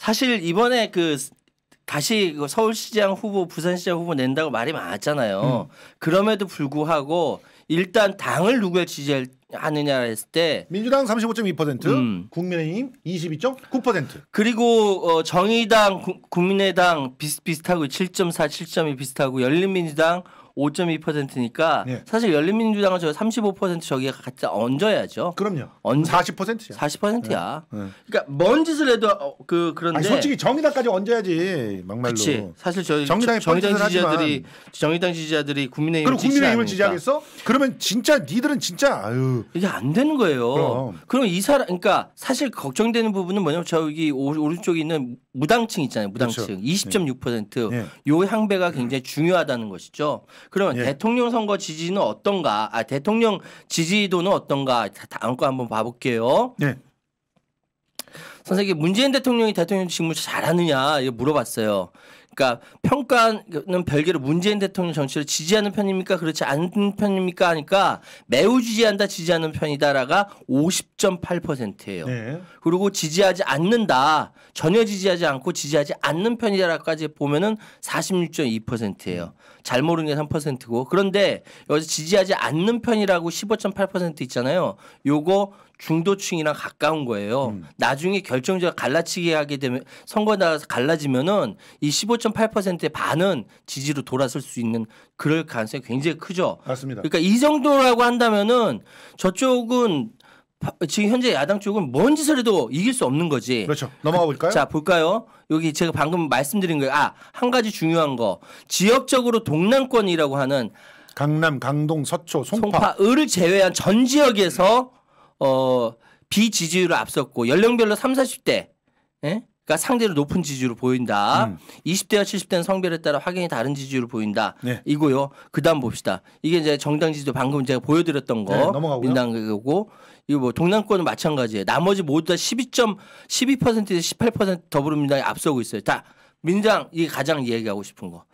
사실 이번에 그 다시 그 서울시장 후보, 부산시장 후보 낸다고 말이 많았잖아요. 음. 그럼에도 불구하고 일단 당을 누구에 지지하느냐 했을 때 민주당 35.2%, 음. 국민의힘 22.9%. 그리고 어, 정의당, 구, 국민의당 비슷비슷하고 7.4, 7.2 비슷하고 열린민주당 5.2%니까 예. 사실 열린민주당은 저35% 저기에 갖다 얹어야죠. 그럼요. 얹 40%야. 40%야. 예. 그러니까 뭔 짓을 해도 어, 그 그런데 아니, 솔직히 정의당까지 얹어야지 막말로. 그치. 사실 저정의당 정의당 지지자들이 정의당 지지자들이 국민의힘을 그럼 국민의힘을 지지하겠어? 그러면 진짜 니들은 진짜 아유 이게 안 되는 거예요. 그럼, 그럼 이 사람 그러니까 사실 걱정되는 부분은 뭐냐면 저기 오른쪽에 있는 무당층 있잖아요. 무당층 그렇죠. 20.6%요 향배가 굉장히 중요하다는 것이죠. 그러면 예. 대통령 선거 지지는 어떤가? 아 대통령 지지도는 어떤가? 다음 거 한번 봐볼게요. 예. 선생님 문재인 대통령이 대통령 직무 잘하느냐 이거 물어봤어요. 그러니까 평가는 별개로 문재인 대통령 정치를 지지하는 편입니까? 그렇지 않은 편입니까? 하니까 매우 지지한다, 지지하는 편이다라가 50.8%예요. 네. 그리고 지지하지 않는다, 전혀 지지하지 않고 지지하지 않는 편이다라까지 보면은 46.2%예요. 잘 모르는 게 3%고 그런데 여기서 지지하지 않는 편이라고 15.8% 있잖아요. 요거 중도층이랑 가까운 거예요. 음. 나중에 결정적 갈라치게 하게 되면 선거 나가서 갈라지면은 이 15.8%의 반은 지지로 돌아설 수 있는 그럴 가능성이 굉장히 크죠. 맞습니다. 그러니까 이 정도라고 한다면은 저쪽은 지금 현재 야당 쪽은 뭔 짓을 해도 이길 수 없는 거지. 그렇죠. 넘어가 볼까요? 자, 볼까요? 여기 제가 방금 말씀드린 거예요. 아, 한 가지 중요한 거. 지역적으로 동남권이라고 하는 강남, 강동, 서초, 송파. 송파 을을 제외한 전 지역에서 어, 비지지율을 앞섰고 연령별로 3, 40대 예? 그러니까 상대로 높은 지지율을 보인다. 음. 20대와 70대는 성별에 따라 확연히 다른 지지율을 보인다. 네. 이고요. 그다음 봅시다. 이게 이제 정당 지지도 방금 제가 보여드렸던 거 네, 넘어가고요. 민당 그거고 이거 뭐 동남권은 마찬가지예요. 나머지 모두 다 12점 12%에서 18% 더불어민주당이 앞서고 있어요. 자, 민당 이게 가장 얘기하고 싶은 거.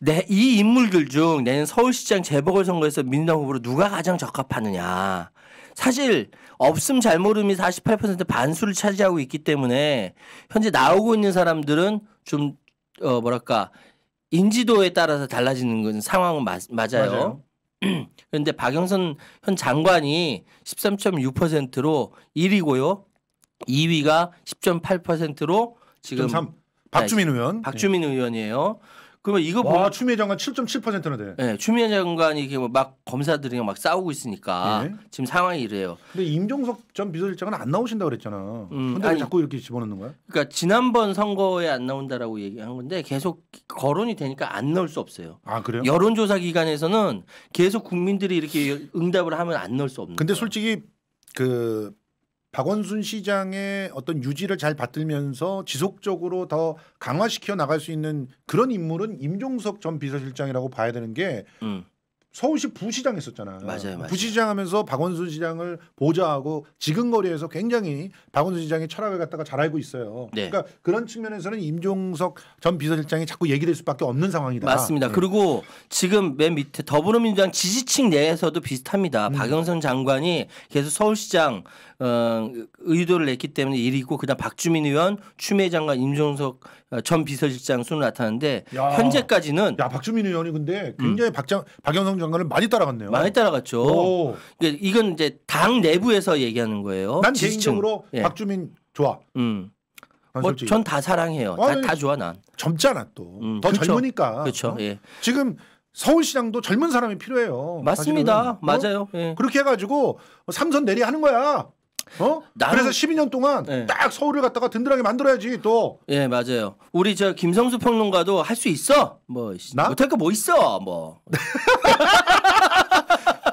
내 이 인물들 중 내년 서울시장 재보궐선거에서 민당 후보로 누가 가장 적합하느냐. 사실 없음 잘 모름이 48% 반수를 차지하고 있기 때문에 현재 나오고 있는 사람들은 좀 어, 뭐랄까 인지도에 따라서 달라지는 건 상황은 맞, 맞아요. 맞아요. 그런데 박영선 현 장관이 13.6%로 1위고요. 2위가 10.8%로 지금 3. 박주민 네, 의원. 박주민 예. 의원이에요. 그러면 이거 와, 보면 추미애 장관 7.7%나 돼. 네, 추미애 장관이 이게 뭐 막 검사들이랑 막 싸우고 있으니까 네. 지금 상황이 이래요. 근데 임종석 전 비서실장은 안 나오신다 그랬잖아. 음, 근데 아니, 자꾸 이렇게 집어넣는 거야? 그러니까 지난번 선거에 안 나온다라고 얘기한 건데 계속 거론이 되니까 안 넣을 수 없어요. 아, 그래요? 여론조사 기관에서는 계속 국민들이 이렇게 응답을 하면 안 넣을 수 없는. 근데 거예 솔직히 그 박원순 시장의 어떤 유지를 잘 받들면서 지속적으로 더 강화시켜 나갈 수 있는 그런 인물은 임종석 전 비서실장이라고 봐야 되는 게 음. 서울시 부시장 했었잖아. 맞아요, 맞아요. 부시장 하면서 박원순 시장을 보좌하고 지근거리에서 굉장히 박원순 시장의 철학을 갖다가 잘 알고 있어요. 네. 그러니까 그런 측면에서는 임종석 전 비서실장이 자꾸 얘기될 수밖에 없는 상황이다. 맞습니다. 네. 그리고 지금 맨 밑에 더불어민주당 지지층 내에서도 비슷합니다. 음. 박영선 장관이 계속 서울시장 어, 의도를 냈기 때문에 일이고 그다음 박주민 의원, 추미애 장관, 임종석 어, 전 비서실장 순으로 나타났는데 야. 현재까지는 야 박주민 의원이 근데 음. 굉장히 음. 박장 박영선 장관을 많이 따라갔네요. 많이 따라갔죠. 오. 이건 이제 당 내부에서 얘기하는 거예요. 난 지지층. 개인적으로 예. 박주민 좋아. 음. 뭐전 다 사랑해요. 다, 다, 좋아 난. 젊잖아 또. 음, 더 그쵸. 그렇죠. 젊으니까. 그렇죠. 어? 예. 지금 서울시장도 젊은 사람이 필요해요. 맞습니다. 어? 맞아요. 예. 그렇게 해가지고 삼선 내리 하는 거야. 어? 나는... 그래서 12년 동안 네. 딱 서울을 갔다가 든든하게 만들어야지 또. 예, 맞아요. 우리 저 김성수 평론가도 할 수 있어. 뭐 나? 못할 거 뭐 있어. 뭐.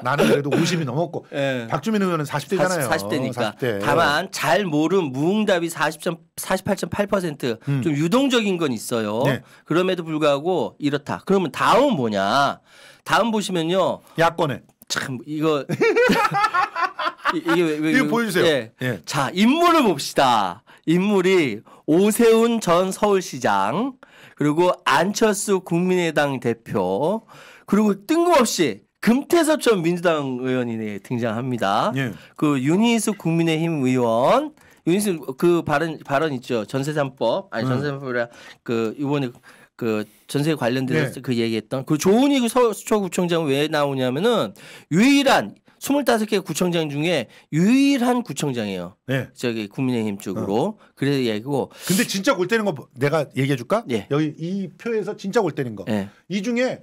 나는 그래도 50이 넘었고 네. 박주민 의원은 40대잖아요. 40, 대니까 40대. 다만 잘 모름 무응답이 40점 48.8%좀 음. 유동적인 건 있어요. 네. 그럼에도 불구하고 이렇다. 그러면 다음 뭐냐? 다음 보시면요. 야권에 참 이거 이, 게 왜, 왜, 이거 보여주세요. 예. 예. 자 인물을 봅시다. 인물이 오세훈 전 서울시장 그리고 안철수 국민의당 대표 그리고 뜬금없이 금태섭 전 민주당 의원이 등장합니다. 예. 그 윤희수 국민의힘 의원 윤희수 그 발언 발언 있죠 전세 3법 아니 음. 전세 3법이라 그 이번에 그 전세 관련돼 예. 네. 그 얘기했던 그 조은희 그 서울구청장 왜 나오냐면은 유일한 25개 구청장 중에 유일한 구청장이에요. 네. 저기 국민의힘 쪽으로. 어. 그래서 얘기고. 근데 진짜 골때는거 뭐, 내가 얘기해 줄까? 네. 여기 이 표에서 진짜 골때는 거. 네. 이 중에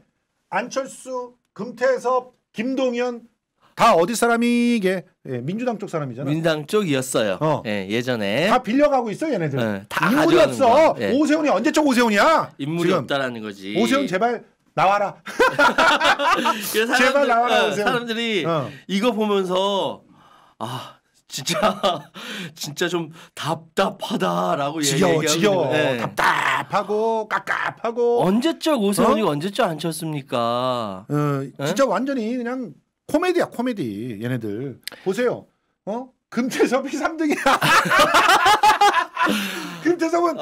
안철수, 금태섭, 김동연 다 어디 사람이게 예, 민주당 쪽 사람이잖아. 민당 쪽이었어요. 어. 예, 예전에 다 빌려가고 있어 얘네들. 어, 다 인물이 없어. 예. 오세훈이 언제적 오세훈이야? 인물이 지금. 없다라는 거지. 오세훈 제발 나와라. 사람들, 제발 나와라. 어, 오 사람들이 어. 이거 보면서 아 진짜 진짜 좀 답답하다라고 지겨워 지겨워 네. 답답하고 깝깝하고 언제적 오세훈이 어? 언제적 안쳤습니까? 어, 네? 진짜 에? 완전히 그냥 코미디야 코미디 얘네들 보세요 어 금태섭이 3등이야 정답은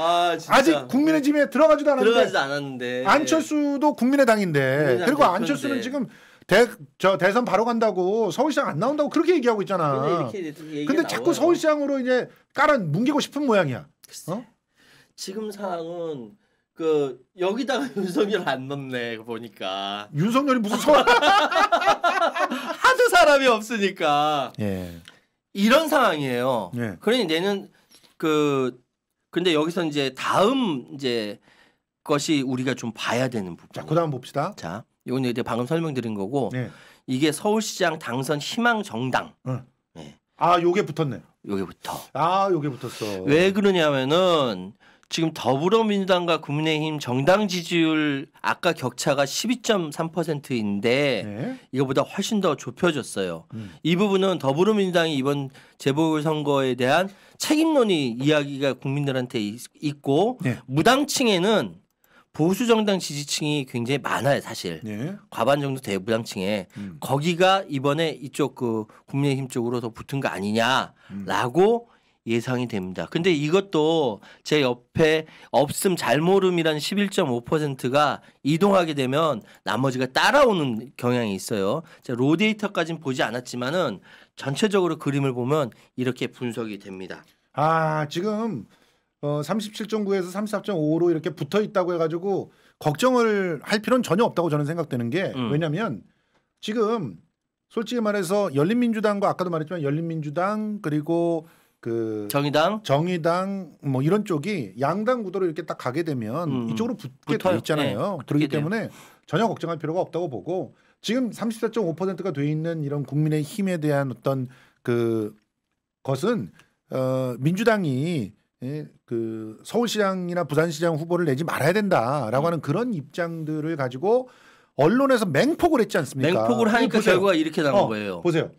아, 직 국민의힘에 네. 들어가지도 않았는데. 들어가지도 않았는데. 예. 안철수도 국민의당인데. 그리고 안철수는 지금 대, 저 대선 바로 간다고 서울시장 안 나온다고 그렇게 얘기하고 있잖아. 근데, 근데 자꾸 서울시장으로 이제 깔아 뭉개고 싶은 모양이야. 어? 지금 상황은 그 여기다가 윤석열 안 넣네 보니까 윤석열이 무슨 서... 하도 사람이 없으니까 예. 이런 상황이에요. 예. 그러니 내년그 근데 여기서 이제 다음 이제 것이 우리가 좀 봐야 되는 부분. 자, 그다음 봅시다. 자, 이건 이제 방금 설명드린 거고 네. 이게 서울시장 당선 희망 정당. 응. 네. 아, 요게 붙었네. 요게 붙어. 아, 요게 붙었어. 왜 그러냐면은 지금 더불어민주당과 국민의힘 정당 지지율 아까 격차가 12.3%인데 네. 이거보다 훨씬 더 좁혀졌어요. 음. 이 부분은 더불어민주당이 이번 재보궐선거에 대한 책임론이 이야기가 국민들한테 있고 네. 무당층에는 보수 정당 지지층이 굉장히 많아요, 사실. 네. 과반 정도 돼요, 무당층에. 음. 거기가 이번에 이쪽 그 국민의힘 쪽으로 더 붙은 거 아니냐라고 음. 예상이 됩니다. 근데 이것도 제 옆에 없음 잘 모름이란 11.5%가 이동하게 되면 나머지가 따라오는 경향이 있어요. 자, 로데이터까지는 보지 않았지만은 전체적으로 그림을 보면 이렇게 분석이 됩니다. 아, 지금 어 37.9에서 34.5로 이렇게 붙어 있다고 해 가지고 걱정을 할 필요는 전혀 없다고 저는 생각되는 게 음. 왜냐면 지금 솔직히 말해서 열린민주당과 아까도 말했지만 열린민주당 그리고 그 정의당 정의당 뭐 이런 쪽이 양당 구도로 이렇게 딱 가게 되면 음. 음. 이쪽으로 붙게 붙어요. 돼 있잖아요. 네, 그렇기 때문에 돼요. 전혀 걱정할 필요가 없다고 보고 지금 34.5%가 돼 있는 이런 국민의 힘에 대한 어떤 그 것은 어 민주당이 예, 그 서울시장이나 부산시장 후보를 내지 말아야 된다라고 음. 하는 그런 입장들을 가지고 언론에서 맹폭을 했지 않습니까? 맹폭을 하니까 보세요. 결과가 이렇게 나온 어, 거예요. 보세요.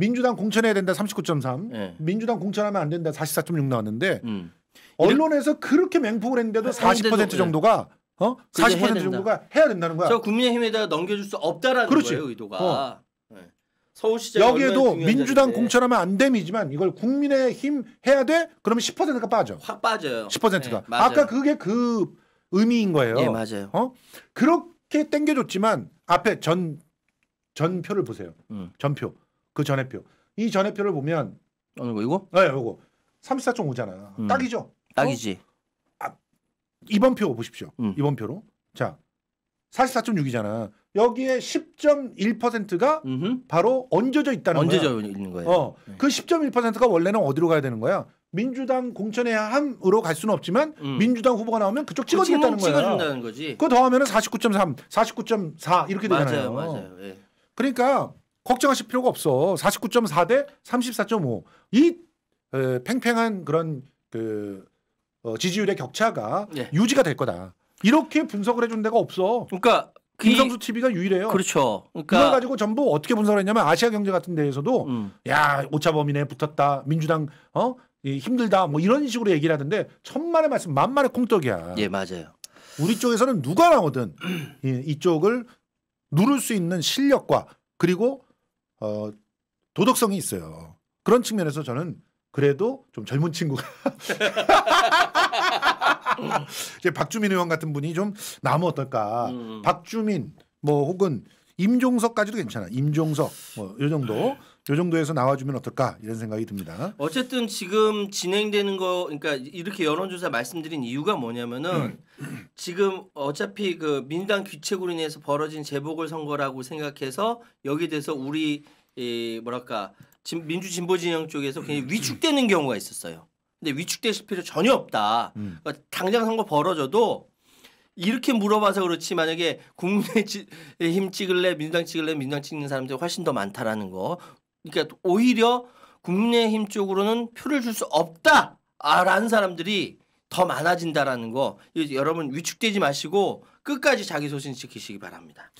민주당 공천해야 된다 39.3, 예. 민주당 공천하면 안 된다 44.6 나왔는데 음. 언론에서 그렇게 맹폭을 했는데도 40% 아, 예. 정도가 어? 40% 해야 정도가 해야 된다는 거야. 저 국민의힘에다 넘겨줄 수 없다라는 그렇지. 거예요 의도가. 어. 예. 서울시장 여기에도 민주당 공천하면 안 됨이지만 이걸 국민의힘 해야 돼? 그러면 10%가 빠져. 확 빠져요. 10%가. 네, 예, 아까 그게 그 의미인 거예요. 네, 맞아요. 어? 그렇게 땡겨줬지만 앞에 전 전표를 보세요. 음. 전표. 그 전해표. 이 전해표를 보면 어느 거 이거? 네, 이거 34.5잖아. 음. 딱이죠. 딱이지. 어? 아, 이번 표 보십시오. 음. 이번 표로. 자. 44.6이잖아. 여기에 10.1%가 음흠. 바로 얹어져 있다는 얹어져 거야. 얹어져 있는 거예요. 어, 네. 그 10.1%가 원래는 어디로 가야 되는 거야? 민주당 공천의 함으로 갈 수는 없지만 음. 민주당 후보가 나오면 그쪽 찍어지겠다는 거예 찍어준다는 거지. 그거 더하면 은 49.3, 49.4 이렇게 되잖아요. 맞아요, 맞아요. 예. 그러니까 걱정하실 필요가 없어. 49.4 대 34.5. 이 에, 팽팽한 그런 그 어, 지지율의 격차가 예. 유지가 될 거다. 이렇게 분석을 해준 데가 없어. 그러니까 그 김성수 TV가 유일해요. 그렇죠. 그러니까 이걸 가지고 전부 어떻게 분석을 했냐면 아시아 경제 같은 데에서도 음. 야오차범위에 붙었다 민주당 어 힘들다 뭐 이런 식으로 얘기를 하던데 천만의 말씀 만만의 콩떡이야. 예 맞아요. 우리 쪽에서는 누가 나오든 예, 이쪽을 누를 수 있는 실력과 그리고 어, 도덕성이 있어요. 그런 측면에서 저는 그래도 좀 젊은 친구가 이제 박주민 의원 같은 분이 좀 나면 어떨까. 음. 박주민 뭐 혹은 임종석까지도 괜찮아. 임종석 뭐 이 정도 요 정도에서 나와주면 어떨까 이런 생각이 듭니다. 어쨌든 지금 진행되는 거 그러니까 이렇게 여론조사 말씀드린 이유가 뭐냐면은 음. 지금 어차피 그 민주당 귀책으로 인해서 벌어진 재보궐선거라고 생각해서 여기에 대해서 우리 이 뭐랄까 진, 민주 진보 진영 쪽에서 굉장히 위축되는 경우가 있었어요. 근데 위축되실 필요 전혀 없다. 음. 그러니까 당장 선거 벌어져도 이렇게 물어봐서 그렇지 만약에 국민의힘 찍을래 민주당 찍을래 민주당 찍는 사람들이 훨씬 더 많다라는 거 그러니까 오히려 국민의힘 쪽으로는 표를 줄 수 없다라는 사람들이 더 많아진다라는 거 여러분 위축되지 마시고 끝까지 자기 소신 지키시기 바랍니다.